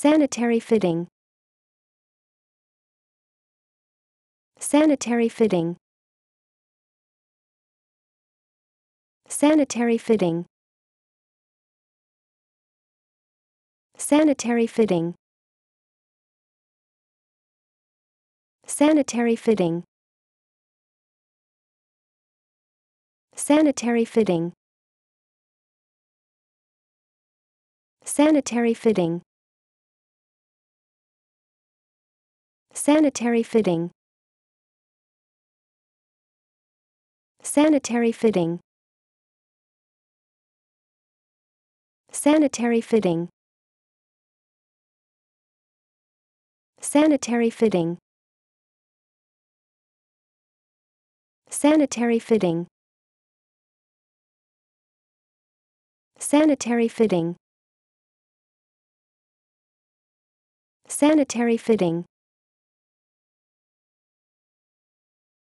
Sanitary fitting. Sanitary fitting. Sanitary fitting. Sanitary fitting. Sanitary fitting. Sanitary fitting. Sanitary fitting. Sanitary fitting. Sanitary fitting. Sanitary fitting. Sanitary fitting. Sanitary fitting. Sanitary fitting. Sanitary fitting.